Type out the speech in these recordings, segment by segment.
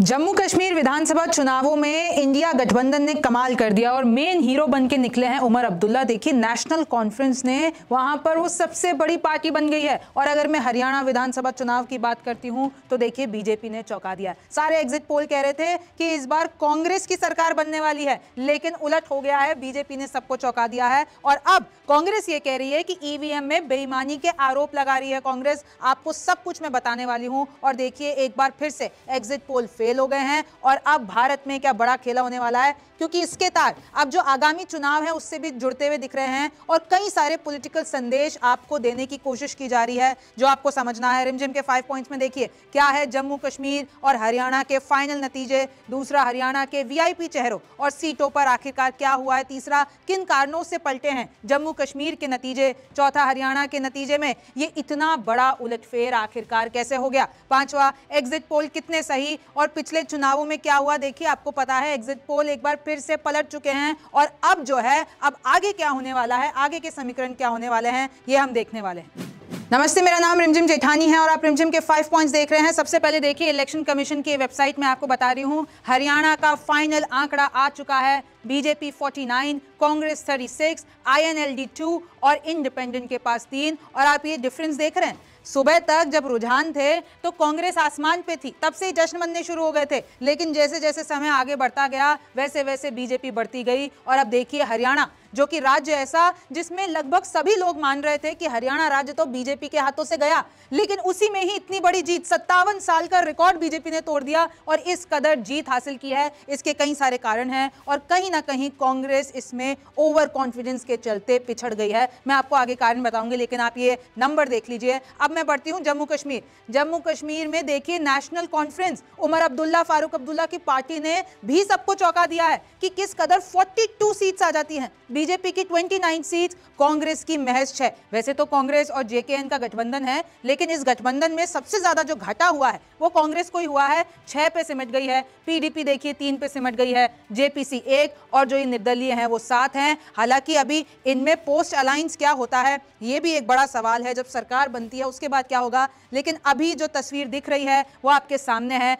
जम्मू कश्मीर विधानसभा चुनावों में इंडिया गठबंधन ने कमाल कर दिया और मेन हीरो बन के निकले हैं उमर अब्दुल्ला देखिए नेशनल कॉन्फ्रेंस ने वहां पर वो सबसे बड़ी पार्टी बन गई है और अगर मैं हरियाणा विधानसभा चुनाव की बात करती हूं तो देखिए बीजेपी ने चौंका दिया सारे एग्जिट पोल कह रहे थे कि इस बार कांग्रेस की सरकार बनने वाली है लेकिन उलट हो गया है बीजेपी ने सबको चौका दिया है और अब कांग्रेस ये कह रही है कि ईवीएम में बेईमानी के आरोप लगा रही है कांग्रेस आपको सब कुछ मैं बताने वाली हूँ और देखिए एक बार फिर से एग्जिट पोल फेल फेल हो गए हैं और अब भारत में क्या बड़ा खेला होने वाला है क्योंकि इसके तार अब जो आगामी चुनाव है उससे भी जुड़ते हुए दिख रहे हैं और कई सारे पॉलिटिकल संदेश आपको देने की कोशिश की जा रही है जो आपको समझना है रिमझिम के फाइव पॉइंट्स में देखिए क्या है जम्मू कश्मीर और हरियाणा के फाइनल नतीजे दूसरा हरियाणा के वी चेहरों और सीटों पर आखिरकार क्या हुआ है तीसरा किन कारणों से पलटे हैं जम्मू कश्मीर के नतीजे चौथा हरियाणा के नतीजे में ये इतना बड़ा उलटफेर आखिरकार कैसे हो गया पांचवा एग्जिट पोल कितने सही और पिछले चुनावों में क्या हुआ देखिए आपको पता है एग्जिट पोल एक बार फिर से पलट चुके हैं और अब जो है अब आगे क्या होने वाला है आगे के समीकरण क्या होने वाले हैं ये हम देखने वाले हैं नमस्ते मेरा नाम रिमझिम जेठानी है और आप रिमझिम के फाइव पॉइंट्स देख रहे हैं सबसे पहले देखिए इलेक्शन कमीशन की वेबसाइट में आपको बता रही हूँ हरियाणा का फाइनल आंकड़ा आ चुका है बीजेपी 49, कांग्रेस 36, आईएनएलडी 2 और इंडिपेंडेंट के पास तीन और आप ये डिफरेंस देख रहे हैं सुबह तक जब रुझान थे तो कांग्रेस आसमान पे थी तब से ही जश्न मनने शुरू हो गए थे लेकिन जैसे जैसे समय आगे बढ़ता गया वैसे वैसे बीजेपी बढ़ती गई और अब देखिए हरियाणा जो कि राज्य ऐसा जिसमें लगभग सभी लोग मान रहे थे कि हरियाणा राज्य तो बीजेपी के हाथों से गया लेकिन उसी में ही इतनी बड़ी जीत सत्तावन साल का रिकॉर्ड बीजेपी ने तोड़ दिया और इस कदर जीत हासिल की है इसके कई सारे कारण हैं और कहीं ना कहीं कांग्रेस इसमें ओवर कॉन्फिडेंस के चलते पिछड़ गई है मैं आपको आगे कारण बताऊंगी लेकिन आप ये नंबर देख लीजिए अब मैं बढ़ती हूँ जम्मू कश्मीर जम्मू कश्मीर में देखिए नेशनल कॉन्फ्रेंस उमर अब्दुल्ला फारूक अब्दुल्ला की पार्टी ने भी सबको चौंका दिया है कि किस कदर 42 सीट्स आ जाती हैं बीजेपी की 29 सीट्स कांग्रेस की महज छह वैसे तो कांग्रेस और जेकेएन का गठबंधन है लेकिन इस गठबंधन में सबसे ज़्यादा जो घाटा हुआ है वो कांग्रेस को ही हुआ है छह पे सिमट गई है पीडीपी देखिए तीन पे सिमट गई है जेपीसी एक और जो ये निर्दलीय है वो सात हैं हालांकि अभी इनमें पोस्ट अलायंस क्या होता है ये भी एक बड़ा सवाल है जब सरकार बनती है उसके उसके बाद क्या होगा लेकिन अभी जो तस्वीर दिख रही है वो आपके सामने है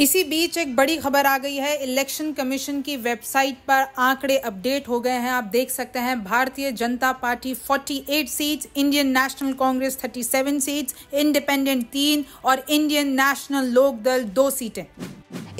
इसी बीच एक बड़ी खबर आ गई है इलेक्शन कमीशन की वेबसाइट पर आंकड़े अपडेट हो गए हैं आप देख सकते हैं Bharatiya Janata Party 48 seats Indian National Congress 37 seats independent तीन और इंडियन नेशनल लोकदल दो सीटें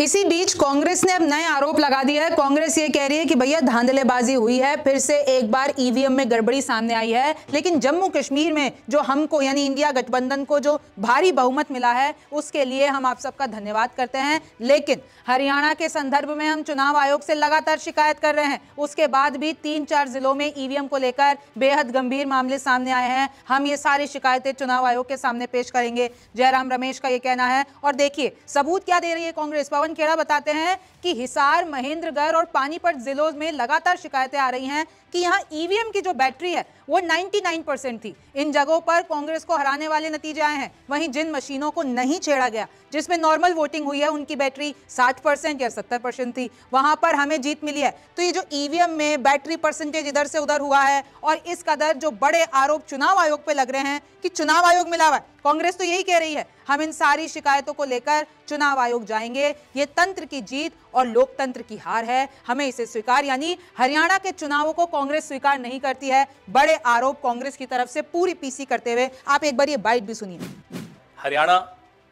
इसी बीच कांग्रेस ने अब नए आरोप लगा दिया है कांग्रेस ये कह रही है कि भैया धांधलेबाजी हुई है फिर से एक बार ईवीएम में गड़बड़ी सामने आई है लेकिन जम्मू कश्मीर में जो हमको यानी इंडिया गठबंधन को जो भारी बहुमत मिला है उसके लिए हम आप सबका धन्यवाद करते हैं लेकिन हरियाणा के संदर्भ में हम चुनाव आयोग से लगातार शिकायत कर रहे हैं उसके बाद भी तीन चार जिलों में ईवीएम को लेकर बेहद गंभीर मामले सामने आए हैं हम ये सारी शिकायतें चुनाव आयोग के सामने पेश करेंगे जयराम रमेश का ये कहना है और देखिए सबूत क्या दे रही है कांग्रेस पवन पवन खेड़ा बताते हैं कि हिसार महेंद्रगढ़ और पानीपत जिलों में लगातार शिकायतें आ रही हैं कि यहाँ ईवीएम e की जो बैटरी है वो 99 परसेंट थी इन जगहों पर कांग्रेस को हराने वाले नतीजे आए हैं वहीं जिन मशीनों को नहीं छेड़ा गया जिसमें नॉर्मल वोटिंग हुई है उनकी बैटरी 60 परसेंट या 70 परसेंट थी वहां पर हमें जीत मिली है तो ये जो ईवीएम e में बैटरी परसेंटेज इधर से उधर हुआ है और इस कदर जो बड़े आरोप चुनाव आयोग पर लग रहे हैं कि चुनाव आयोग मिला हुआ कांग्रेस तो यही कह रही है हम इन सारी शिकायतों को लेकर चुनाव आयोग जाएंगे ये तंत्र की जीत और लोकतंत्र की हार है हमें इसे स्वीकार यानी हरियाणा के चुनावों को कांग्रेस स्वीकार नहीं करती है बड़े आरोप कांग्रेस की तरफ से पूरी पीसी करते हुए आप एक बार ये बाइट भी सुनिए हरियाणा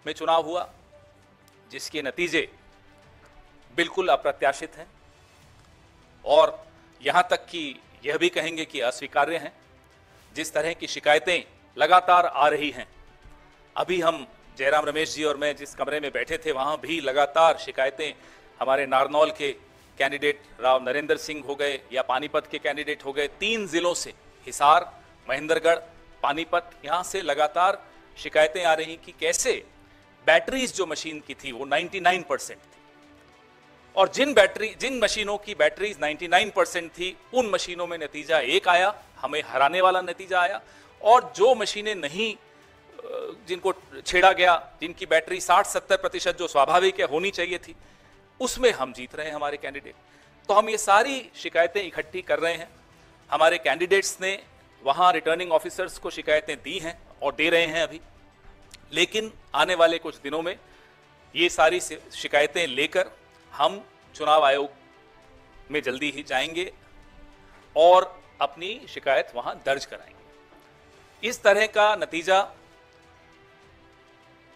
में चुनाव हुआ जिसके नतीजे बिल्कुल अप्रत्याशित हैं और यहां तक कि यह भी कहेंगे कि अस्वीकार्य हैं जिस तरह की शिकायतें लगातार आ रही हैं अभी हम जयराम रमेश जी और मैं जिस कमरे में बैठे थे वहां भी लगातार शिकायतें हमारे नारनौल के कैंडिडेट राव नरेंद्र सिंह हो गए या पानीपत के कैंडिडेट हो गए तीन जिलों से हिसार महेंद्रगढ़ पानीपत यहाँ से लगातार शिकायतें आ रही कि कैसे बैटरीज जो मशीन की थी वो 99 परसेंट थी और जिन बैटरी जिन मशीनों की बैटरीज 99 परसेंट थी उन मशीनों में नतीजा एक आया हमें हराने वाला नतीजा आया और जो मशीनें नहीं जिनको छेड़ा गया जिनकी बैटरी 60-70 प्रतिशत जो स्वाभाविक है होनी चाहिए थी उसमें हम जीत रहे हैं हमारे कैंडिडेट तो हम ये सारी शिकायतें इकट्ठी कर रहे हैं हमारे कैंडिडेट्स ने वहाँ रिटर्निंग ऑफिसर्स को शिकायतें दी हैं और दे रहे हैं अभी लेकिन आने वाले कुछ दिनों में ये सारी शिकायतें लेकर हम चुनाव आयोग में जल्दी ही जाएंगे और अपनी शिकायत वहां दर्ज कराएंगे इस तरह का नतीजा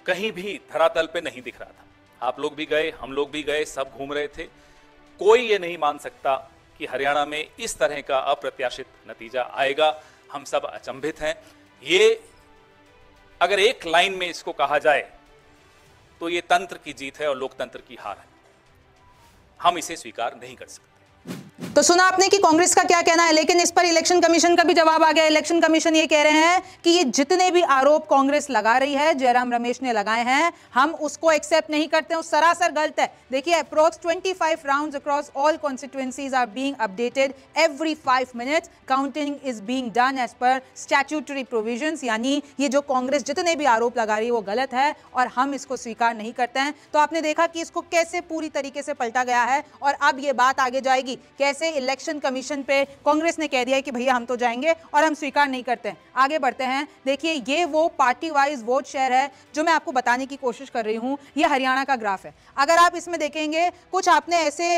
कहीं भी धरातल पे नहीं दिख रहा था आप लोग भी गए हम लोग भी गए सब घूम रहे थे कोई ये नहीं मान सकता कि हरियाणा में इस तरह का अप्रत्याशित नतीजा आएगा हम सब अचंभित हैं ये अगर एक लाइन में इसको कहा जाए तो ये तंत्र की जीत है और लोकतंत्र की हार है हम इसे स्वीकार नहीं कर सकते तो सुना आपने कि कांग्रेस का क्या कहना है लेकिन इस पर इलेक्शन कमीशन का भी जवाब आ गया इलेक्शन कमीशन ये कह रहे हैं कि ये जितने भी आरोप कांग्रेस लगा रही है जयराम रमेश ने लगाए हैं हम उसको एक्सेप्ट नहीं करते हैं सरासर गलत है देखिए approx 25 rounds across all constituencies are being updated every five minute counting is being done as per statutory provision यानी ये जो कांग्रेस जितने भी आरोप लगा रही है वो गलत है और हम इसको स्वीकार नहीं करते हैं तो आपने देखा कि इसको कैसे पूरी तरीके से पलटा गया है और अब ये बात आगे जाएगी कैसे जैसे इलेक्शन कमीशन पे कांग्रेस ने कह दिया है कि भैया हम तो जाएंगे और हम स्वीकार नहीं करते आगे बढ़ते हैं देखिए ये वो पार्टी वाइज वोट शेयर है जो मैं आपको बताने की कोशिश कर रही हूँ ये हरियाणा का ग्राफ है अगर आप इसमें देखेंगे कुछ आपने ऐसे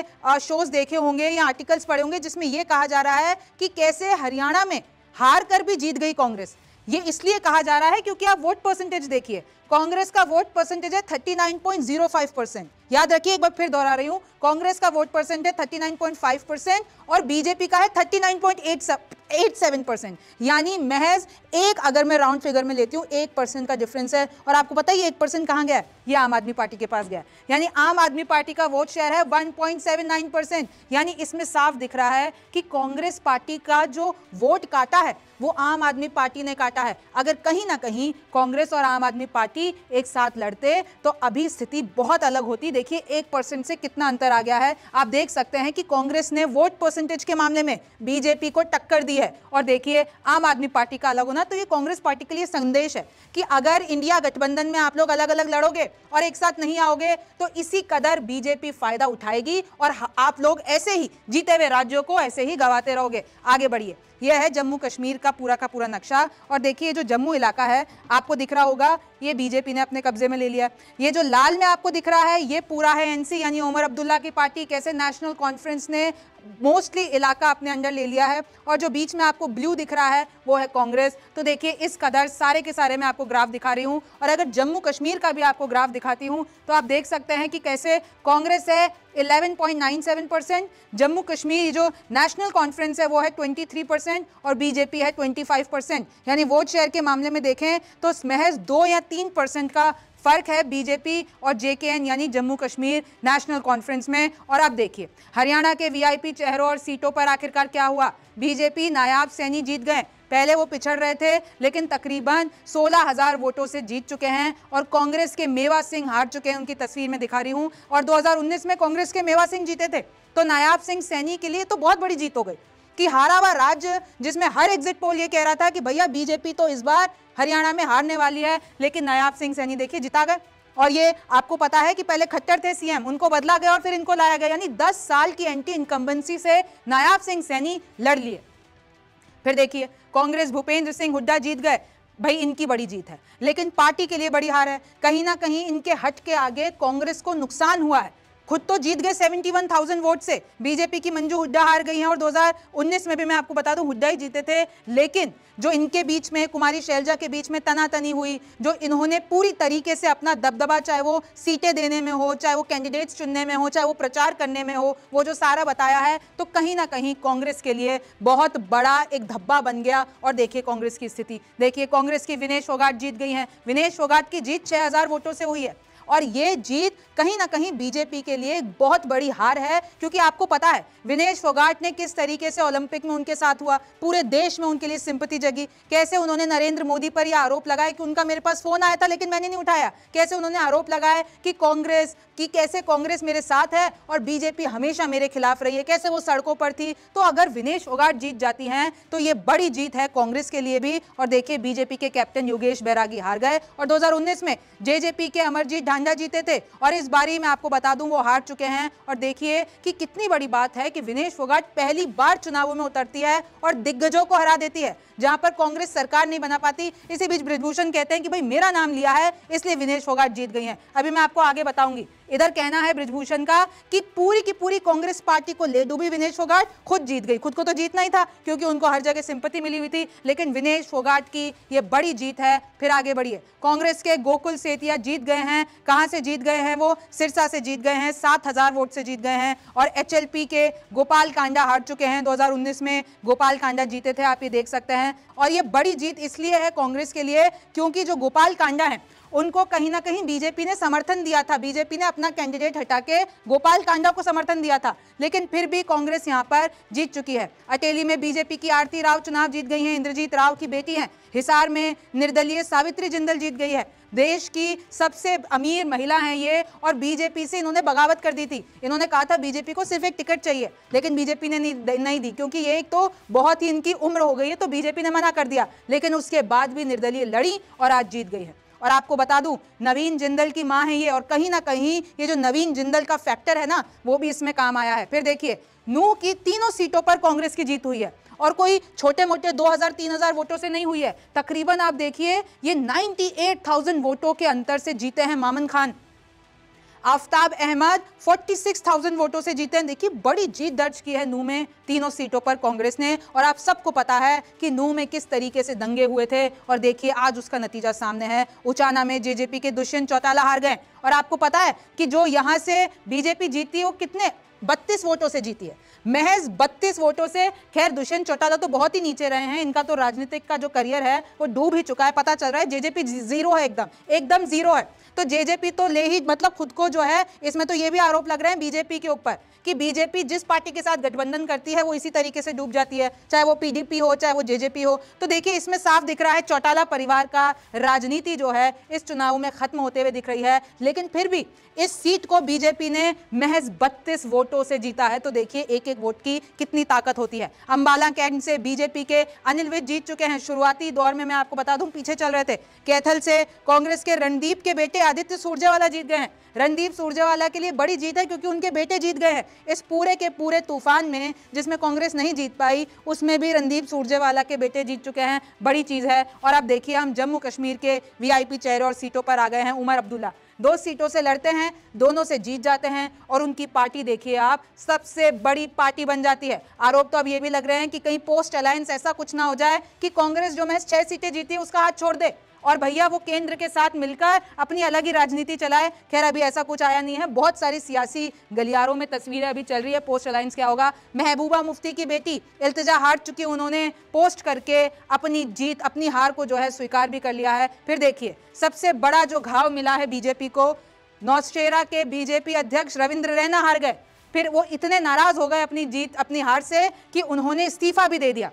शोज देखे होंगे या आर्टिकल्स पढ़े होंगे जिसमें यह कहा जा रहा है कि कैसे हरियाणा में हार कर भी जीत गई कांग्रेस ये इसलिए कहा जा रहा है क्योंकि आप वोट परसेंटेज देखिए कांग्रेस का वोट परसेंटेज है 39.05 परसेंट याद रखिए एक बार फिर दोहरा रही हूँ कांग्रेस का वोट परसेंटेज 39.5 परसेंट और बीजेपी का है 39.8 एट सेवन परसेंट यानी महज एक अगर मैं राउंड फिगर में लेती हूँ एक परसेंट का डिफरेंस है और आपको पता ही एक परसेंट कहाँ गया ये आम आदमी पार्टी के पास गया यानी आम आदमी पार्टी का वोट शेयर है one point seven nine percent यानी इसमें साफ दिख रहा है कि कांग्रेस पार्टी का जो वोट काटा है वो आम आदमी पार्टी ने काटा है अगर कहीं ना कहीं कांग्रेस और आम आदमी पार्टी एक साथ लड़ते तो अभी स्थिति बहुत अलग होती देखिए एक परसेंट से कितना अंतर आ गया है आप देख सकते हैं कि कांग्रेस ने वोट परसेंटेज के मामले में बीजेपी को टक्कर दी है और देखिए आम आदमी पार्टी का अलग होना तो ये कांग्रेस पार्टी के लिए संदेश है कि अगर इंडिया गठबंधन में आप लोग अलग अलग लड़ोगे और एक साथ नहीं आओगे तो इसी कदर बीजेपी फायदा उठाएगी और आप लोग ऐसे ही जीते हुए राज्यों को ऐसे ही गवाते रहोगे आगे बढ़िए यह है जम्मू कश्मीर का पूरा का पूरा नक्शा और देखिए जो जम्मू इलाका है आपको दिख रहा होगा ये बीजेपी ने अपने कब्जे में ले लिया ये जो लाल में आपको दिख रहा है ये पूरा है एनसी यानी उमर अब्दुल्ला की पार्टी कैसे नेशनल कॉन्फ्रेंस ने मोस्टली इलाका अपने अंडर ले लिया है और जो बीच में आपको ब्लू दिख रहा है वो है कांग्रेस तो देखिए इस कदर सारे के सारे मैं आपको ग्राफ दिखा रही हूँ और अगर जम्मू कश्मीर का भी आपको ग्राफ दिखाती हूँ तो आप देख सकते हैं कि कैसे कांग्रेस है 11.97 परसेंट जम्मू कश्मीर जो नेशनल कॉन्फ्रेंस है वो है 23 परसेंट और बीजेपी है 25 परसेंट यानी वोट शेयर के मामले में देखें तो महज दो या तीन परसेंट का फ़र्क है बीजेपी और जेकेएन यानी जम्मू कश्मीर नेशनल कॉन्फ्रेंस में और आप देखिए हरियाणा के वीआईपी चेहरों और सीटों पर आखिरकार क्या हुआ बीजेपी नायाब सैनी जीत गए पहले वो पिछड़ रहे थे लेकिन तकरीबन सोलह हज़ार वोटों से जीत चुके हैं और कांग्रेस के मेवा सिंह हार चुके हैं उनकी तस्वीर में दिखा रही हूँ और 2019 में कांग्रेस के मेवा सिंह जीते थे तो नायाब सिंह सैनी के लिए तो बहुत बड़ी जीत हो गई कि हारा हुआ राज्य जिसमें हर एग्जिट पोल ये कह रहा था कि भैया बीजेपी तो इस बार हरियाणा में हारने वाली है लेकिन नायाब सिंह सैनी देखिए जिता गए और ये आपको पता है कि पहले खट्टर थे सीएम उनको बदला गया और फिर इनको लाया गया यानी 10 साल की एंटी इनकम्बेंसी से नायाब सिंह सैनी लड़ लिए फिर देखिए कांग्रेस भूपेंद्र सिंह हुड्डा जीत गए भाई इनकी बड़ी जीत है लेकिन पार्टी के लिए बड़ी हार है कहीं ना कहीं इनके हट के आगे कांग्रेस को नुकसान हुआ है खुद तो जीत गए 71,000 वोट से बीजेपी की मंजू हुड्डा हार गई हैं और 2019 में भी मैं आपको बता दूं हुड्डा ही जीते थे लेकिन जो इनके बीच में कुमारी शैलजा के बीच में तनातनी हुई जो इन्होंने पूरी तरीके से अपना दबदबा चाहे वो सीटें देने में हो चाहे वो कैंडिडेट्स चुनने में हो चाहे वो प्रचार करने में हो वो जो सारा बताया है तो कहीं ना कहीं कांग्रेस के लिए बहुत बड़ा एक धब्बा बन गया और देखिए कांग्रेस की स्थिति देखिए कांग्रेस की विनेश फोगाट जीत गई है विनेश फोगाट की जीत छह वोटों से हुई है और ये जीत कहीं ना कहीं बीजेपी के लिए एक बहुत बड़ी हार है क्योंकि आपको पता है विनेश फोगाट ने किस तरीके से ओलंपिक में उनके साथ हुआ पूरे देश में उनके लिए सिंपति जगी कैसे उन्होंने नरेंद्र मोदी पर यह आरोप लगाया कि उनका मेरे पास फोन आया था लेकिन मैंने नहीं उठाया कैसे उन्होंने आरोप लगाया कि कांग्रेस की कैसे कांग्रेस मेरे साथ है और बीजेपी हमेशा मेरे खिलाफ रही है कैसे वो सड़कों पर थी तो अगर विनेश फोगाट जीत जाती है तो ये बड़ी जीत है कांग्रेस के लिए भी और देखिए बीजेपी के कैप्टन योगेश बैरागी हार गए और दो में जेजेपी के अमरजीत ढांडी साझा जीते थे और इस बारी में आपको बता दूं वो हार चुके हैं और देखिए कि कितनी बड़ी बात है कि विनेश फोगाट पहली बार चुनावों में उतरती है और दिग्गजों को हरा देती है जहां पर कांग्रेस सरकार नहीं बना पाती इसी बीच ब्रिजभूषण कहते हैं कि भाई मेरा नाम लिया है इसलिए विनेश फोगाट जीत गई है अभी मैं आपको आगे बताऊंगी इधर कहना है ब्रिजभूषण का कि पूरी की पूरी कांग्रेस पार्टी को ले डूबी विनेश फोगाट खुद जीत गई खुद को तो जीतना ही था क्योंकि उनको हर जगह सिंपत्ति मिली हुई थी लेकिन विनेश फोगाट की ये बड़ी जीत है फिर आगे बढ़िए कांग्रेस के गोकुल सेतिया जीत गए हैं कहाँ से जीत गए हैं वो सिरसा से जीत गए हैं सात हजार वोट से जीत गए हैं और एच के गोपाल कांडा हार चुके हैं दो में गोपाल कांडा जीते थे आप ये देख सकते हैं और ये बड़ी जीत इसलिए है कांग्रेस के लिए क्योंकि जो गोपाल कांडा है उनको कहीं ना कहीं बीजेपी ने समर्थन दिया था बीजेपी ने अपना कैंडिडेट हटा के गोपाल कांडा को समर्थन दिया था लेकिन फिर भी कांग्रेस यहाँ पर जीत चुकी है अटेली में बीजेपी की आरती राव चुनाव जीत गई है इंद्रजीत राव की बेटी है हिसार में निर्दलीय सावित्री जिंदल जीत गई है देश की सबसे अमीर महिला हैं ये और बीजेपी से इन्होंने बगावत कर दी थी इन्होंने कहा था बीजेपी को सिर्फ एक टिकट चाहिए लेकिन बीजेपी ने नहीं दी क्योंकि ये एक तो बहुत ही इनकी उम्र हो गई है तो बीजेपी ने मना कर दिया लेकिन उसके बाद भी निर्दलीय लड़ी और आज जीत गई है और आपको बता दूं नवीन जिंदल की माँ है ये और कहीं ना कहीं ये जो नवीन जिंदल का फैक्टर है ना वो भी इसमें काम आया है फिर देखिए नू की तीनों सीटों पर कांग्रेस की जीत हुई है और कोई छोटे मोटे 2000 3000 वोटों से नहीं हुई है तकरीबन आप देखिए ये 98,000 वोटों के अंतर से जीते हैं मामन खान आफ्ताब अहमद 46,000 वोटों से जीते हैं देखिए बड़ी जीत दर्ज की है नू में तीनों सीटों पर कांग्रेस ने और आप सबको पता है कि नू में किस तरीके से दंगे हुए थे और देखिए आज उसका नतीजा सामने है उचाना में जेजेपी के दुष्यंत चौटाला हार गए और आपको पता है कि जो यहाँ से बीजेपी जीती है वो कितने बत्तीस वोटों से जीती है महज बत्तीस वोटों से खैर दुष्यंत चौटाला तो बहुत ही नीचे रहे हैं इनका तो राजनीतिक का जो करियर है वो डूब ही चुका है पता चल रहा है जेजेपी जीरो है एकदम एकदम जीरो है तो जेजेपी तो ले ही मतलब खुद को जो है इसमें तो ये भी आरोप लग रहे हैं बीजेपी के ऊपर कि बीजेपी जिस पार्टी के साथ गठबंधन करती है वो इसी तरीके से डूब जाती है चाहे वो पीडीपी हो चाहे वो जेजेपी हो तो देखिए इसमें साफ दिख रहा है चौटाला परिवार का राजनीति जो है इस चुनाव में खत्म होते हुए दिख रही है लेकिन फिर भी इस सीट को बीजेपी ने महज बत्तीस वोटों से जीता है तो देखिए एक एक वोट की कितनी ताकत होती है अंबाला कैंट से बीजेपी के अनिल विज जीत चुके हैं शुरुआती दौर में मैं आपको बता दूं पीछे चल रहे थे कैथल से कांग्रेस के रणदीप के बेटे आदित्य सुरजेवाला जीत गए हैं रणदीप सुरजेवाला के लिए बड़ी जीत है क्योंकि उनके बेटे जीत गए हैं इस पूरे के पूरे तूफान में जिसमें कांग्रेस नहीं जीत पाई उसमें भी रणदीप सुरजेवाला के बेटे जीत चुके हैं बड़ी चीज़ है और आप देखिए हम जम्मू कश्मीर के वी चेहरे और सीटों पर आ गए हैं उमर अब्दुल्ला दो सीटों से लड़ते हैं दोनों से जीत जाते हैं और उनकी पार्टी देखिए आप सबसे बड़ी पार्टी बन जाती है आरोप तो अब ये भी लग रहे हैं कि कहीं पोस्ट अलायंस ऐसा कुछ ना हो जाए कि कांग्रेस जो मैं छह सीटें जीती है उसका हाथ छोड़ दे और भैया वो केंद्र के साथ मिलकर अपनी अलग ही राजनीति चलाए खैर अभी ऐसा कुछ आया नहीं है बहुत सारी सियासी गलियारों में तस्वीरें अभी चल रही है पोस्ट अलायंस क्या होगा महबूबा मुफ्ती की बेटी इल्तजा हार चुकी उन्होंने पोस्ट करके अपनी जीत अपनी हार को जो है स्वीकार भी कर लिया है फिर देखिए सबसे बड़ा जो घाव मिला है बीजेपी को नौशेरा के बीजेपी अध्यक्ष रविंद्र रैना हार गए फिर वो इतने नाराज हो गए अपनी जीत अपनी हार से कि उन्होंने इस्तीफा भी दे दिया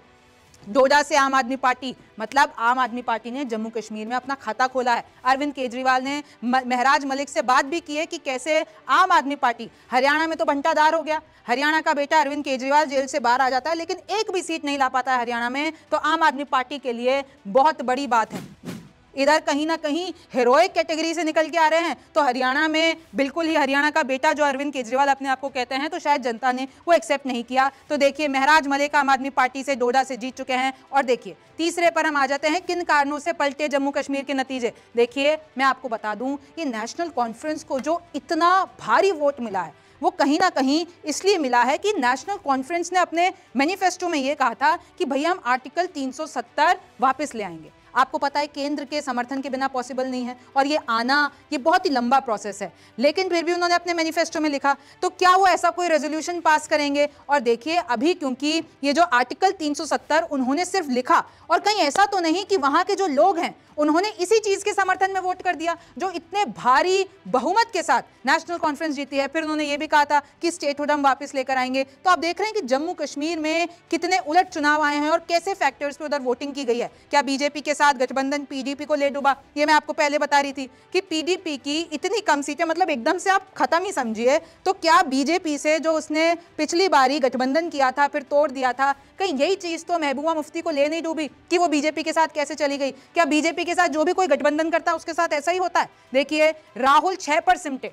डोडा से आम आदमी पार्टी मतलब आम आदमी पार्टी ने जम्मू कश्मीर में अपना खाता खोला है अरविंद केजरीवाल ने महराज मलिक से बात भी की है कि कैसे आम आदमी पार्टी हरियाणा में तो बंटादार हो गया हरियाणा का बेटा अरविंद केजरीवाल जेल से बाहर आ जाता है लेकिन एक भी सीट नहीं ला पाता है हरियाणा में तो आम आदमी पार्टी के लिए बहुत बड़ी बात है इधर कहीं ना कहीं हेरोइक कैटेगरी से निकल के आ रहे हैं तो हरियाणा में बिल्कुल ही हरियाणा का बेटा जो अरविंद केजरीवाल अपने आप को कहते हैं तो शायद जनता ने वो एक्सेप्ट नहीं किया तो देखिए महराज मलिक आम आदमी पार्टी से डोडा से जीत चुके हैं और देखिए तीसरे पर हम आ जाते हैं किन कारणों से पलटे जम्मू कश्मीर के नतीजे देखिए मैं आपको बता दूँ कि नेशनल कॉन्फ्रेंस को जो इतना भारी वोट मिला है वो कहीं ना कहीं इसलिए मिला है कि नेशनल कॉन्फ्रेंस ने अपने मैनिफेस्टो में ये कहा था कि भैया हम आर्टिकल 370 वापस ले आएंगे आपको पता है केंद्र के समर्थन के बिना पॉसिबल नहीं है और ये आना ये बहुत ही लंबा प्रोसेस है लेकिन फिर भी उन्होंने अपने मैनिफेस्टो में लिखा तो क्या वो ऐसा कोई रेजोल्यूशन पास करेंगे और देखिए अभी क्योंकि ये जो आर्टिकल 370 उन्होंने सिर्फ लिखा और कहीं ऐसा तो नहीं कि वहाँ के जो लोग हैं उन्होंने इसी चीज़ के समर्थन में वोट कर दिया जो इतने भारी बहुमत के साथ नेशनल कॉन्फ्रेंस जीती है फिर उन्होंने ये भी कहा था कि स्टेट हम वापस लेकर आएंगे तो आप देख रहे हैं कि जम्मू कश्मीर में कितने उलट चुनाव आए हैं और कैसे फैक्टर्स पे उधर वोटिंग की गई है क्या बीजेपी के साथ गठबंधन पीडीपी को ले डूबा ये मैं आपको पहले बता रही थी कि पीडीपी की इतनी कम सीटें मतलब एकदम से आप खत्म ही समझिए तो क्या बीजेपी से जो उसने पिछली बारी गठबंधन किया था फिर तोड़ दिया था कहीं यही चीज़ तो महबूबा मुफ्ती को ले नहीं डूबी कि वो बीजेपी के साथ कैसे चली गई क्या बीजेपी के साथ जो भी कोई गठबंधन करता है उसके साथ ऐसा ही होता है देखिए राहुल छह पर सिमटे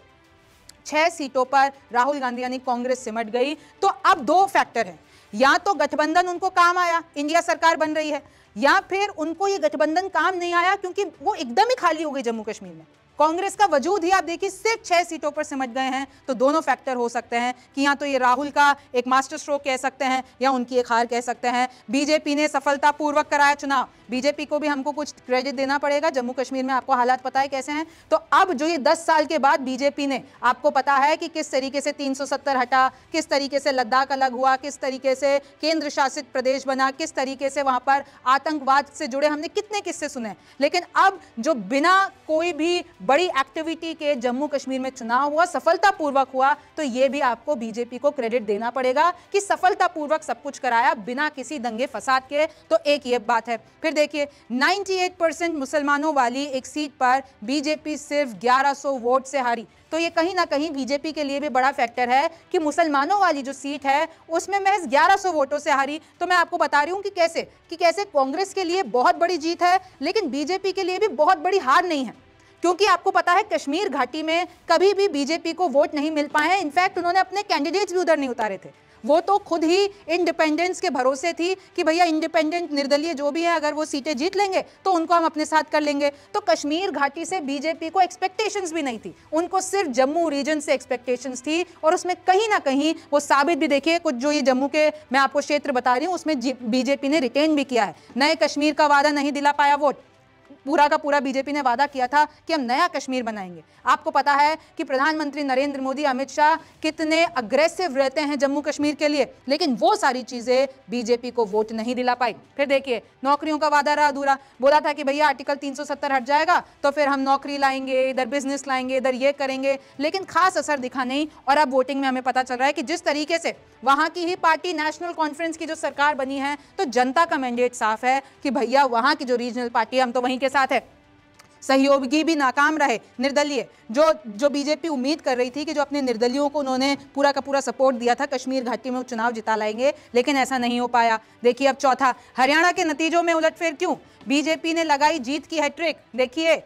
छह सीटों पर राहुल गांधी यानी कांग्रेस सिमट गई तो अब दो फैक्टर हैं या तो गठबंधन उनको काम आया इंडिया सरकार बन रही है या फिर उनको ये गठबंधन काम नहीं आया क्योंकि वो एकदम ही खाली हो गई जम्मू कश्मीर में कांग्रेस का वजूद ही आप देखिए सिर्फ छह सीटों पर सिमट गए हैं तो दोनों फैक्टर हो सकते हैं कि या तो ये राहुल का एक मास्टर स्ट्रोक कह सकते हैं या उनकी एक हार कह सकते हैं बीजेपी ने सफलतापूर्वक कराया चुनाव बीजेपी को भी हमको कुछ क्रेडिट देना पड़ेगा जम्मू कश्मीर में आपको हालात पता है कैसे हैं तो अब जो ये दस साल के बाद बीजेपी ने आपको पता है कि किस तरीके से तीन हटा किस तरीके से लद्दाख अलग हुआ किस तरीके से केंद्र शासित प्रदेश बना किस तरीके से वहां पर आतंकवाद से जुड़े हमने कितने किस्से सुने लेकिन अब जो बिना कोई भी बड़ी एक्टिविटी के जम्मू कश्मीर में चुनाव हुआ सफलतापूर्वक हुआ तो ये भी आपको बीजेपी को क्रेडिट देना पड़ेगा कि सफलतापूर्वक सब कुछ कराया बिना किसी दंगे फसाद के तो एक ये बात है फिर देखिए 98 परसेंट मुसलमानों वाली एक सीट पर बीजेपी सिर्फ 1100 वोट से हारी तो ये कहीं ना कहीं बीजेपी के लिए भी बड़ा फैक्टर है कि मुसलमानों वाली जो सीट है उसमें महज 1100 वोटों से हारी तो मैं आपको बता रही हूँ कि कैसे कि कैसे कांग्रेस के लिए बहुत बड़ी जीत है लेकिन बीजेपी के लिए भी बहुत बड़ी हार नहीं है क्योंकि आपको पता है कश्मीर घाटी में कभी भी बीजेपी को वोट नहीं मिल पाए हैं इनफैक्ट उन्होंने अपने कैंडिडेट्स भी उधर नहीं उतारे थे वो तो खुद ही इंडिपेंडेंस के भरोसे थी कि भैया इंडिपेंडेंट निर्दलीय जो भी है अगर वो सीटें जीत लेंगे तो उनको हम अपने साथ कर लेंगे तो कश्मीर घाटी से बीजेपी को एक्सपेक्टेशंस भी नहीं थी उनको सिर्फ जम्मू रीजन से एक्सपेक्टेशंस थी और उसमें कहीं ना कहीं वो साबित भी देखिए कुछ जो ये जम्मू के मैं आपको क्षेत्र बता रही हूँ उसमें बीजेपी ने रिटेन भी किया है नए कश्मीर का वादा नहीं दिला पाया वोट पूरा का पूरा बीजेपी ने वादा किया था कि हम नया कश्मीर बनाएंगे आपको पता है कि प्रधानमंत्री नरेंद्र मोदी अमित शाह कितने अग्रेसिव रहते हैं जम्मू कश्मीर के लिए लेकिन वो सारी चीज़ें बीजेपी को वोट नहीं दिला पाई फिर देखिए नौकरियों का वादा रहा अधूरा बोला था कि भैया आर्टिकल तीन हट जाएगा तो फिर हम नौकरी लाएंगे इधर बिजनेस लाएंगे इधर ये करेंगे लेकिन खास असर दिखा नहीं और अब वोटिंग में हमें पता चल रहा है कि जिस तरीके से वहां की ही पार्टी नेशनल कॉन्फ्रेंस की जो सरकार बनी है तो जनता का मैंडेट साफ है कि भैया वहां की जो रीजनल पार्टी है हम तो वहीं के साथ है सहयोगी भी नाकाम रहे निर्दलीय जो जो बीजेपी उम्मीद कर रही थी कि जो अपने निर्दलियों को उन्होंने पूरा का पूरा सपोर्ट दिया था कश्मीर घाटी में चुनाव जिता लाएंगे लेकिन ऐसा नहीं हो पाया देखिए अब चौथा हरियाणा के नतीजों में उलटफेर क्यों बीजेपी ने लगाई जीत की हैट्रिक देखिए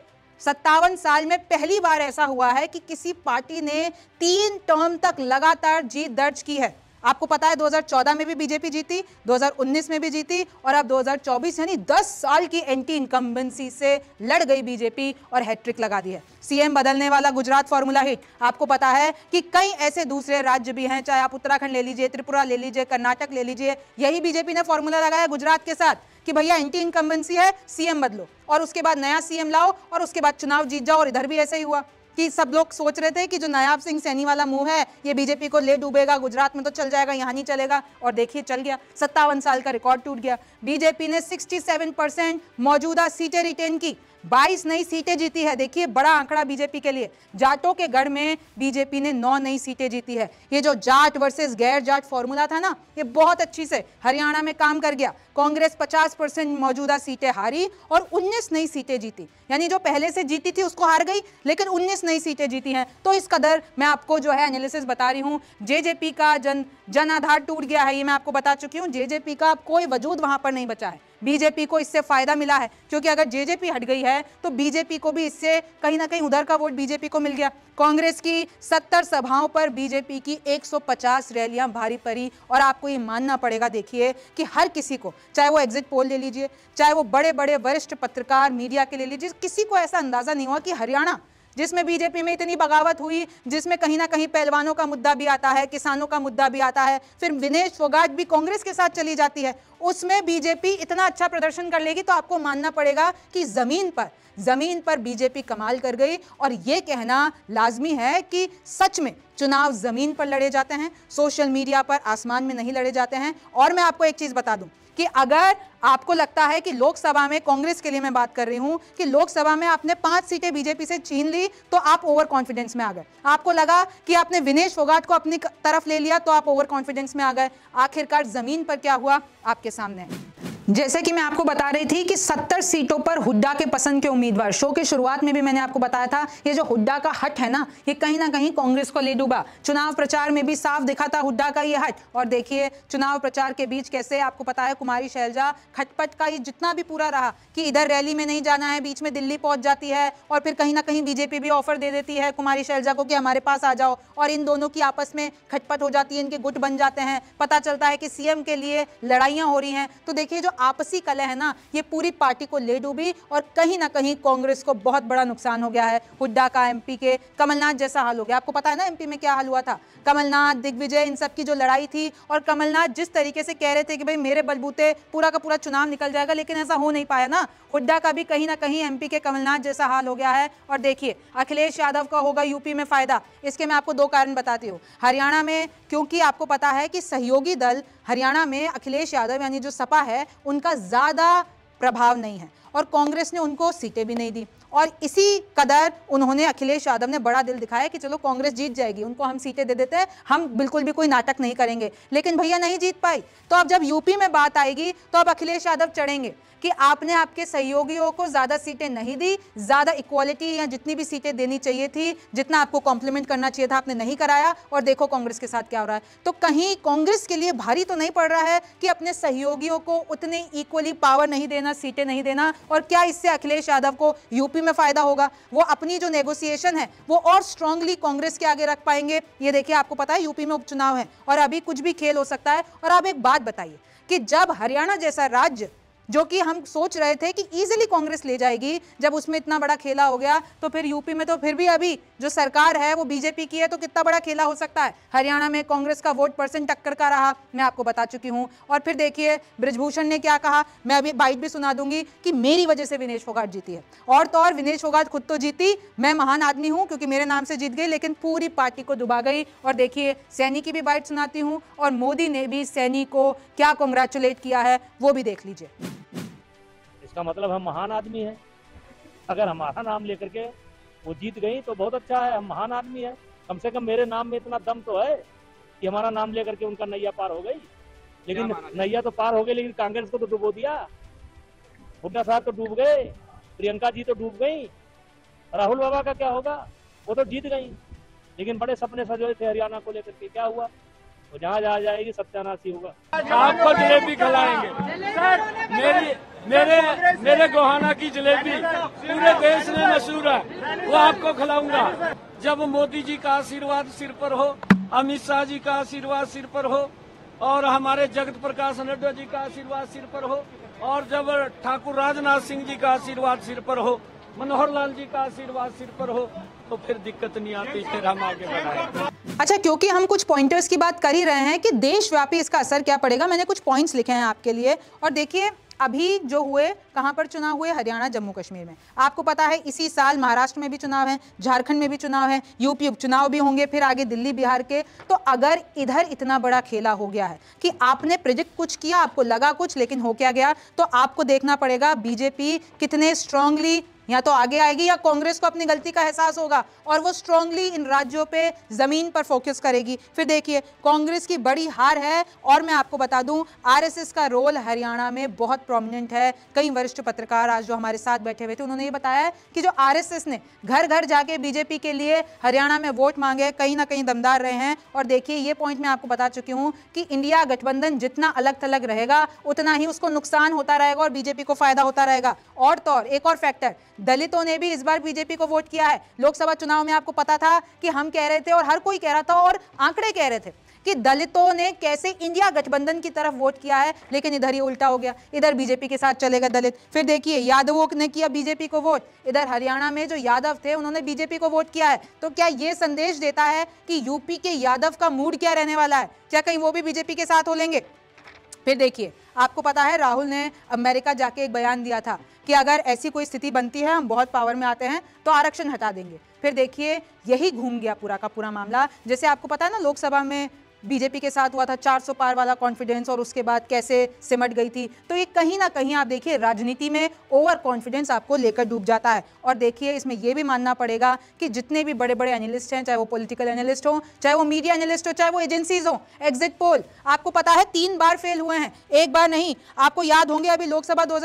सत्तावन साल में पहली बार ऐसा हुआ है कि किसी पार्टी ने तीन टर्म तक लगातार जीत दर्ज की है आपको पता है 2014 में भी बीजेपी जीती 2019 में भी जीती और अब 2024 यानी 10 साल की एंटी इनकम्बेंसी से लड़ गई बीजेपी और हैट्रिक लगा दी है सीएम बदलने वाला गुजरात फॉर्मूला हिट आपको पता है कि कई ऐसे दूसरे राज्य भी हैं चाहे आप उत्तराखंड ले लीजिए त्रिपुरा ले लीजिए कर्नाटक ले लीजिए यही बीजेपी ने फॉर्मूला लगाया गुजरात के साथ कि भैया एंटी इनकम्बेंसी है सीएम बदलो और उसके बाद नया सीएम लाओ और उसके बाद चुनाव जीत जाओ और इधर भी ऐसा ही हुआ कि सब लोग सोच रहे थे कि जो नायाब सिंह सैनी वाला मूव है ये बीजेपी को ले डूबेगा गुजरात में तो चल जाएगा यहाँ नहीं चलेगा और देखिए चल गया सत्तावन साल का रिकॉर्ड टूट गया बीजेपी ने 67 परसेंट मौजूदा सीटें रिटेन की 22 नई सीटें जीती है देखिए बड़ा आंकड़ा बीजेपी के लिए जाटों के गढ़ में बीजेपी ने 9 नई सीटें जीती है ये जो जाट वर्सेस गैर जाट फॉर्मूला था ना ये बहुत अच्छी से हरियाणा में काम कर गया कांग्रेस 50 परसेंट मौजूदा सीटें हारी और 19 नई सीटें जीती यानी जो पहले से जीती थी उसको हार गई लेकिन उन्नीस नई सीटें जीती हैं तो इस कदर मैं आपको जो है एनालिसिस बता रही हूँ जे का जन जन आधार टूट गया है ये मैं आपको बता चुकी हूँ जे का कोई वजूद वहाँ पर नहीं बचा है बीजेपी को इससे फायदा मिला है क्योंकि अगर जेजेपी हट गई है तो बीजेपी को भी इससे कहीं ना कहीं उधर का वोट बीजेपी को मिल गया कांग्रेस की 70 सभाओं पर बीजेपी की 150 रैलियां भारी पड़ी और आपको ये मानना पड़ेगा देखिए कि हर किसी को चाहे वो एग्जिट पोल ले लीजिए चाहे वो बड़े बड़े वरिष्ठ पत्रकार मीडिया के ले लीजिए किसी को ऐसा अंदाजा नहीं हुआ कि हरियाणा जिसमें बीजेपी में इतनी बगावत हुई जिसमें कहीं ना कहीं पहलवानों का मुद्दा भी आता है किसानों का मुद्दा भी आता है फिर विनेश फोगाट भी कांग्रेस के साथ चली जाती है उसमें बीजेपी इतना अच्छा प्रदर्शन कर लेगी तो आपको मानना पड़ेगा कि ज़मीन पर ज़मीन पर बीजेपी कमाल कर गई और ये कहना लाजमी है कि सच में चुनाव ज़मीन पर लड़े जाते हैं सोशल मीडिया पर आसमान में नहीं लड़े जाते हैं और मैं आपको एक चीज़ बता दूं कि अगर आपको लगता है कि लोकसभा में कांग्रेस के लिए मैं बात कर रही हूं कि लोकसभा में आपने पांच सीटें बीजेपी से छीन ली तो आप ओवर कॉन्फिडेंस में आ गए आपको लगा कि आपने विनेश फोगाट को अपनी तरफ ले लिया तो आप ओवर कॉन्फिडेंस में आ गए आखिरकार जमीन पर क्या हुआ आपके सामने जैसे कि मैं आपको बता रही थी कि 70 सीटों पर हुड्डा के पसंद के उम्मीदवार शो के शुरुआत में भी मैंने आपको बताया था ये जो हुड्डा का हट है ना ये कहीं ना कहीं कांग्रेस को ले डूबा चुनाव प्रचार में भी साफ दिखा था हुड्डा का ये हट और देखिए चुनाव प्रचार के बीच कैसे आपको पता है कुमारी शैलजा खटपट का ये जितना भी पूरा रहा कि इधर रैली में नहीं जाना है बीच में दिल्ली पहुंच जाती है और फिर कहीं ना कहीं बीजेपी भी ऑफर दे देती है कुमारी शैलजा को कि हमारे पास आ जाओ और इन दोनों की आपस में खटपट हो जाती है इनके गुट बन जाते हैं पता चलता है कि सीएम के लिए लड़ाइयाँ हो रही हैं तो देखिए जो आपसी कलह है ना ये पूरी पार्टी को ले डूबी और कहीं ना कहीं कांग्रेस को बहुत बड़ा नुकसान हो गया है हुड्डा का एमपी के कमलनाथ जैसा हाल हो गया आपको पता है ना एमपी में क्या हाल हुआ था कमलनाथ दिग्विजय इन सब की जो लड़ाई थी और कमलनाथ जिस तरीके से कह रहे थे कि भाई मेरे बलबूते पूरा का पूरा चुनाव निकल जाएगा लेकिन ऐसा हो नहीं पाया ना हुड्डा का भी कहीं ना कहीं एम के कमलनाथ जैसा हाल हो गया है और देखिए अखिलेश यादव का होगा यूपी में फायदा इसके मैं आपको दो कारण बताती हूँ हरियाणा में क्योंकि आपको पता है कि सहयोगी दल हरियाणा में अखिलेश यादव यानी जो सपा है उनका ज़्यादा प्रभाव नहीं है और कांग्रेस ने उनको सीटें भी नहीं दी और इसी कदर उन्होंने अखिलेश यादव ने बड़ा दिल दिखाया कि चलो कांग्रेस जीत जाएगी उनको हम सीटें दे देते हैं हम बिल्कुल भी कोई नाटक नहीं करेंगे लेकिन भैया नहीं जीत पाई तो अब जब यूपी में बात आएगी तो अब अखिलेश यादव चढ़ेंगे कि आपने आपके सहयोगियों को ज़्यादा सीटें नहीं दी ज़्यादा इक्वालिटी या जितनी भी सीटें देनी चाहिए थी जितना आपको कॉम्प्लीमेंट करना चाहिए था आपने नहीं कराया और देखो कांग्रेस के साथ क्या हो रहा है तो कहीं कांग्रेस के लिए भारी तो नहीं पड़ रहा है कि अपने सहयोगियों को उतनी इक्वली पावर नहीं देना सीटें नहीं देना और क्या इससे अखिलेश यादव को यूपी बीजेपी में फायदा होगा वो अपनी जो नेगोसिएशन है वो और स्ट्रांगली कांग्रेस के आगे रख पाएंगे ये देखिए आपको पता है यूपी में उपचुनाव है और अभी कुछ भी खेल हो सकता है और आप एक बात बताइए कि जब हरियाणा जैसा राज्य जो कि हम सोच रहे थे कि ईजिली कांग्रेस ले जाएगी जब उसमें इतना बड़ा खेला हो गया तो फिर यूपी में तो फिर भी अभी जो सरकार है वो बीजेपी की है तो कितना बड़ा खेला हो सकता है हरियाणा में कांग्रेस का वोट परसेंट टक्कर का रहा मैं आपको बता चुकी हूँ और फिर देखिए ब्रजभूषण ने क्या कहा मैं अभी बाइट भी सुना दूंगी कि मेरी वजह से विनेश फोगाट जीती है और तो और विनेश फोगाट खुद तो जीती मैं महान आदमी हूँ क्योंकि मेरे नाम से जीत गई लेकिन पूरी पार्टी को दुबा गई और देखिए सैनी की भी बाइट सुनाती हूँ और मोदी ने भी सैनी को क्या कॉन्ग्रेचुलेट किया है वो भी देख लीजिए इसका मतलब हम महान आदमी हैं अगर हमारा नाम लेकर के वो जीत गई तो बहुत अच्छा है हम महान आदमी है कम से कम मेरे नाम में इतना दम तो है कि हमारा नाम लेकर के उनका नैया पार हो गई लेकिन नैया तो पार हो गई लेकिन कांग्रेस को तो डुबो दिया हुड्डा साहब तो डूब गए प्रियंका जी तो डूब गई राहुल बाबा का क्या होगा वो तो जीत गई लेकिन बड़े सपने सजोए थे हरियाणा को लेकर के क्या हुआ वो जहाँ जहाँ जाएगी सत्यानाशी होगा आपको जलेबी खिलाएंगे मेरी मेरे मेरे गोहाना की जलेबी पूरे देश में मशहूर है वो आपको खिलाऊंगा जब मोदी जी का आशीर्वाद सिर पर हो अमित शाह जी का आशीर्वाद सिर पर हो और हमारे जगत प्रकाश नड्डा जी का आशीर्वाद सिर पर हो और जब ठाकुर राजनाथ सिंह जी का आशीर्वाद सिर पर हो मनोहर लाल जी का आशीर्वाद सिर पर हो तो फिर दिक्कत नहीं आती फिर हम आगे बढ़ाए अच्छा क्योंकि हम कुछ पॉइंटर्स की बात कर ही रहे हैं कि देशव्यापी इसका असर क्या पड़ेगा मैंने कुछ पॉइंट्स लिखे हैं आपके लिए और देखिए अभी जो हुए कहां पर चुनाव हुए हरियाणा जम्मू कश्मीर में आपको पता है इसी साल महाराष्ट्र में भी चुनाव है झारखंड में भी चुनाव है यूपी उपचुनाव भी होंगे फिर आगे दिल्ली बिहार के तो अगर इधर इतना बड़ा खेला हो गया है कि आपने प्रोजेक्ट कुछ किया आपको लगा कुछ लेकिन हो क्या गया तो आपको देखना पड़ेगा बीजेपी कितने स्ट्रांगली या तो आगे आएगी या कांग्रेस को अपनी गलती का एहसास होगा और वो स्ट्रांगली इन राज्यों पे जमीन पर फोकस करेगी फिर देखिए कांग्रेस की बड़ी हार है और मैं आपको बता दूं आरएसएस का रोल हरियाणा में बहुत प्रोमिनेंट है कई वरिष्ठ पत्रकार आज जो हमारे साथ बैठे हुए थे उन्होंने ये बताया कि जो आर ने घर घर जाके बीजेपी के लिए हरियाणा में वोट मांगे कहीं ना कहीं दमदार रहे हैं और देखिए ये पॉइंट मैं आपको बता चुकी हूँ कि इंडिया गठबंधन जितना अलग थलग रहेगा उतना ही उसको नुकसान होता रहेगा और बीजेपी को फायदा होता रहेगा और तो और एक और फैक्टर दलितों ने भी इस बार बीजेपी को वोट किया है लोकसभा चुनाव में आपको पता था कि हम कह रहे थे और हर कोई कह रहा था और आंकड़े कह रहे थे कि दलितों ने कैसे इंडिया गठबंधन की तरफ वोट किया है लेकिन इधर ही उल्टा हो गया इधर बीजेपी के साथ चलेगा दलित फिर देखिए यादवों ने किया बीजेपी को वोट इधर हरियाणा में जो यादव थे उन्होंने बीजेपी को वोट किया है तो क्या ये संदेश देता है कि यूपी के यादव का मूड क्या रहने वाला है क्या कहीं वो भी बीजेपी के साथ हो लेंगे फिर देखिए आपको पता है राहुल ने अमेरिका जाके एक बयान दिया था कि अगर ऐसी कोई स्थिति बनती है हम बहुत पावर में आते हैं तो आरक्षण हटा देंगे फिर देखिए यही घूम गया पूरा का पूरा मामला जैसे आपको पता है ना लोकसभा में बीजेपी के साथ हुआ था 400 पार वाला कॉन्फिडेंस और उसके बाद कैसे सिमट गई थी तो ये कहीं ना कहीं आप देखिए राजनीति में ओवर कॉन्फिडेंस आपको लेकर डूब जाता है और देखिए इसमें यह भी मानना पड़ेगा कि जितने भी बड़े बड़े एनालिस्ट हैं चाहे वो पॉलिटिकल एनालिस्ट हो चाहे वो मीडिया एनालिस्ट हो चाहे वो एजेंसीज हो एग्जिट पोल आपको पता है तीन बार फेल हुए हैं एक बार नहीं आपको याद होंगे अभी लोकसभा दो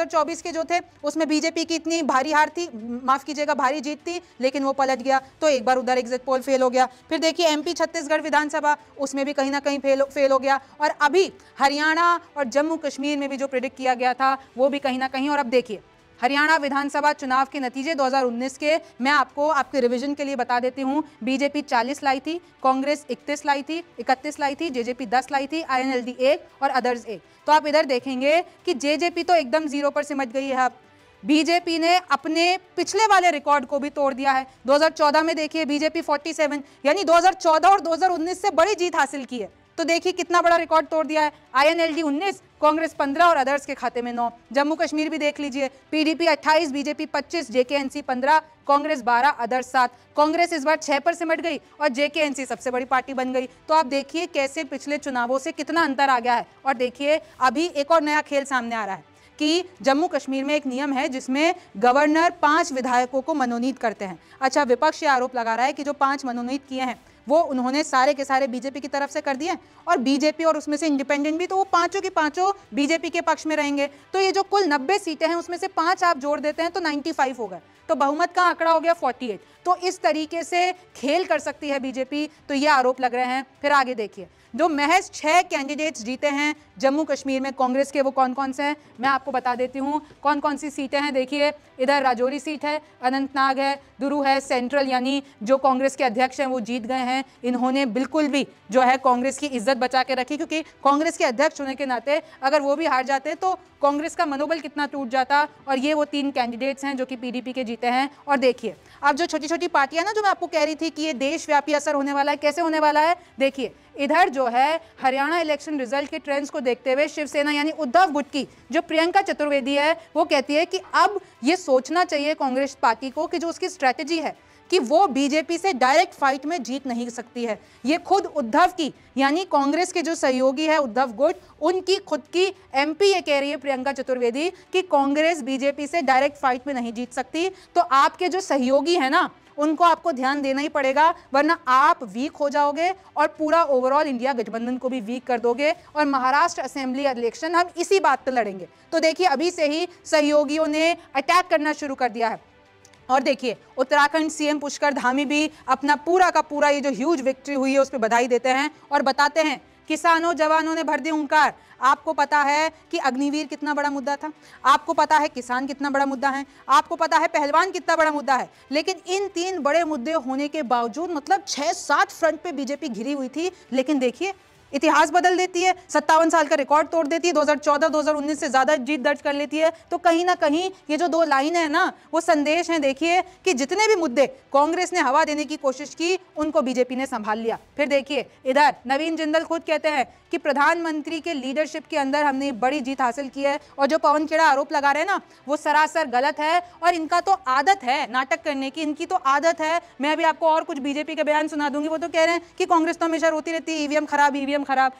के जो थे उसमें बीजेपी की इतनी भारी हार थी माफ कीजिएगा भारी जीत थी लेकिन वो पलट गया तो एक बार उधर एग्जिट पोल फेल हो गया फिर देखिए एम छत्तीसगढ़ विधानसभा उसमें भी कहीं कहीं ना कहीं फेल फेल हो गया और अभी हरियाणा और जम्मू कश्मीर में भी जो प्रिडिक्ट किया गया था वो भी कहीं ना कहीं और अब देखिए हरियाणा विधानसभा चुनाव के नतीजे 2019 के मैं आपको आपके रिवीजन के लिए बता देती हूँ बीजेपी 40 लाई थी कांग्रेस 31 लाई थी 31 लाई थी जेजेपी 10 लाई थी आईएनएलडी एक और अदर्स एक तो आप इधर देखेंगे कि जेजेपी तो एकदम जीरो पर सिमट गई है अब बीजेपी ने अपने पिछले वाले रिकॉर्ड को भी तोड़ दिया है 2014 में देखिए बीजेपी 47 यानी 2014 और 2019 से बड़ी जीत हासिल की है तो देखिए कितना बड़ा रिकॉर्ड तोड़ दिया है आई एन एल डी उन्नीस कांग्रेस पंद्रह और अदर्स के खाते में नौ जम्मू कश्मीर भी देख लीजिए पीडीपी अट्ठाईस बीजेपी पच्चीस जेकेएनसी पंद्रह कांग्रेस बारह अदर्स सात कांग्रेस इस बार छह पर सिमट गई और जेकेएनसी सबसे बड़ी पार्टी बन गई तो आप देखिए कैसे पिछले चुनावों से कितना अंतर आ गया है और देखिए अभी एक और नया खेल सामने आ रहा है कि जम्मू कश्मीर में एक नियम है जिसमें गवर्नर पांच विधायकों को मनोनीत करते हैं अच्छा विपक्ष ये आरोप लगा रहा है कि जो पांच मनोनीत किए हैं वो उन्होंने सारे के सारे बीजेपी की तरफ से कर दिए और बीजेपी और उसमें से इंडिपेंडेंट भी तो वो पांचों की पांचों बीजेपी के पक्ष में रहेंगे तो ये जो कुल नब्बे सीटें हैं उसमें से पांच आप जोड़ देते हैं तो नाइन्टी फाइव हो गए तो बहुमत का आंकड़ा हो गया 48 तो इस तरीके से खेल कर सकती है बीजेपी तो ये आरोप लग रहे हैं फिर आगे देखिए जो महज छः कैंडिडेट्स जीते हैं जम्मू कश्मीर में कांग्रेस के वो कौन कौन से हैं मैं आपको बता देती हूँ कौन कौन सी सीटें हैं देखिए इधर राजौरी सीट है अनंतनाग है दुरू है सेंट्रल यानी जो कांग्रेस के अध्यक्ष हैं वो जीत गए हैं इन्होंने बिल्कुल भी जो है कांग्रेस की इज्जत बचा के रखी क्योंकि कांग्रेस के अध्यक्ष होने के नाते अगर वो भी हार जाते तो कांग्रेस का मनोबल कितना टूट जाता और ये वो तीन कैंडिडेट्स हैं जो कि पीडीपी के जीत जीते हैं और देखिए अब जो छोटी छोटी पार्टियां ना जो मैं आपको कह रही थी कि ये देशव्यापी असर होने वाला है कैसे होने वाला है देखिए इधर जो है हरियाणा इलेक्शन रिजल्ट के ट्रेंड्स को देखते हुए शिवसेना यानी उद्धव गुट की जो प्रियंका चतुर्वेदी है वो कहती है कि अब ये सोचना चाहिए कांग्रेस पार्टी को कि जो उसकी स्ट्रैटेजी है कि वो बीजेपी से डायरेक्ट फाइट में जीत नहीं सकती है ये खुद उद्धव की यानी कांग्रेस के जो सहयोगी है उद्धव गुट उनकी खुद की एमपी ये कह रही है प्रियंका चतुर्वेदी कि कांग्रेस बीजेपी से डायरेक्ट फाइट में नहीं जीत सकती तो आपके जो सहयोगी है ना उनको आपको ध्यान देना ही पड़ेगा वरना आप वीक हो जाओगे और पूरा ओवरऑल इंडिया गठबंधन को भी वीक कर दोगे और महाराष्ट्र असेंबली इलेक्शन हम इसी बात पर लड़ेंगे तो देखिए अभी से ही सहयोगियों ने अटैक करना शुरू कर दिया है और देखिए उत्तराखंड सीएम पुष्कर धामी भी अपना पूरा का पूरा ये जो ह्यूज विक्ट्री हुई है उस पर बधाई देते हैं और बताते हैं किसानों जवानों ने भर दी हूंकार आपको पता है कि अग्निवीर कितना बड़ा मुद्दा था आपको पता है किसान कितना बड़ा मुद्दा है आपको पता है पहलवान कितना बड़ा मुद्दा है लेकिन इन तीन बड़े मुद्दे होने के बावजूद मतलब छः सात फ्रंट पे बीजेपी घिरी हुई थी लेकिन देखिए इतिहास बदल देती है सत्तावन साल का रिकॉर्ड तोड़ देती है 2014 2019 से ज़्यादा जीत दर्ज कर लेती है तो कहीं ना कहीं ये जो दो लाइन है ना वो संदेश है देखिए कि जितने भी मुद्दे कांग्रेस ने हवा देने की कोशिश की उनको बीजेपी ने संभाल लिया फिर देखिए इधर नवीन जिंदल खुद कहते हैं कि प्रधानमंत्री के लीडरशिप के अंदर हमने बड़ी जीत हासिल की है और जो पवन खेड़ा आरोप लगा रहे हैं ना वो सरासर गलत है और इनका तो आदत है नाटक करने की इनकी तो आदत है मैं अभी आपको और कुछ बीजेपी के बयान सुना दूंगी वो तो कह रहे हैं कि कांग्रेस तो हमेशा रोती रहती है ईवीएम खराब ईवीएम खराब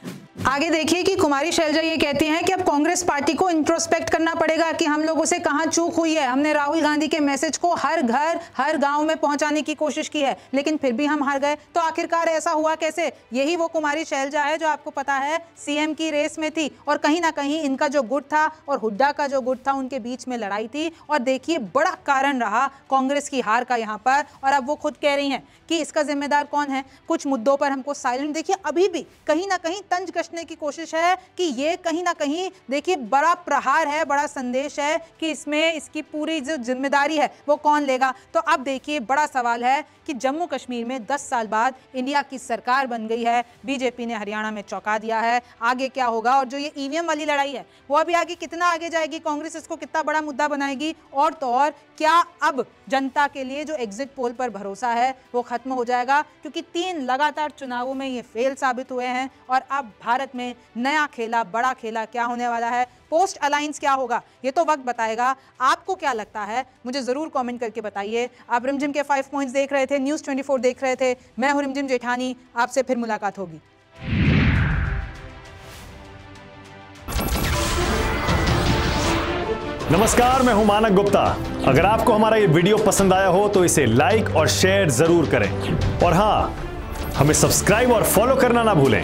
आगे देखिए कि कुमारी शैलजा ये कहती हैं कि अब कांग्रेस पार्टी को इंट्रोस्पेक्ट करना पड़ेगा कि हम लोगों से कहाँ चूक हुई है हमने राहुल गांधी के मैसेज को हर घर हर गांव में पहुंचाने की कोशिश की है लेकिन फिर भी हम हार गए तो आखिरकार ऐसा हुआ कैसे यही वो कुमारी शैलजा है जो आपको पता है सीएम की रेस में थी और कहीं ना कहीं इनका जो गुट था और हुड्डा का जो गुट था उनके बीच में लड़ाई थी और देखिए बड़ा कारण रहा कांग्रेस की हार का यहाँ पर और अब वो खुद कह रही हैं कि इसका जिम्मेदार कौन है कुछ मुद्दों पर हमको साइलेंट देखिए अभी भी कहीं ना कहीं तंज कसने की कोशिश है कि ये कहीं ना कहीं देखिए बड़ा प्रहार है बड़ा संदेश है कि इसमें इसकी पूरी जो जिम्मेदारी है वो कौन लेगा तो अब देखिए बड़ा सवाल है कि जम्मू कश्मीर में 10 साल बाद इंडिया की सरकार बन गई है बीजेपी ने हरियाणा में चौंका दिया है आगे क्या होगा और जो ये ईवीएम वाली लड़ाई है वो अभी आगे कितना आगे जाएगी कांग्रेस इसको कितना बड़ा मुद्दा बनाएगी और तो और क्या अब जनता के लिए जो एग्जिट पोल पर भरोसा है वो खत्म हो जाएगा क्योंकि तीन लगातार चुनावों में ये फेल साबित हुए हैं और अब भारत में नया खेला बड़ा खेला क्या होने वाला है पोस्ट अलायंस क्या होगा ये तो वक्त बताएगा आपको क्या लगता है मुझे ज़रूर कमेंट करके बताइए आप रिमझिम के फाइव पॉइंट्स देख रहे थे न्यूज़ ट्वेंटी देख रहे थे मैं हूँ रिमझिम जेठानी आपसे फिर मुलाकात होगी नमस्कार मैं हूं मानक गुप्ता अगर आपको हमारा ये वीडियो पसंद आया हो तो इसे लाइक और शेयर जरूर करें और हां हमें सब्सक्राइब और फॉलो करना ना भूलें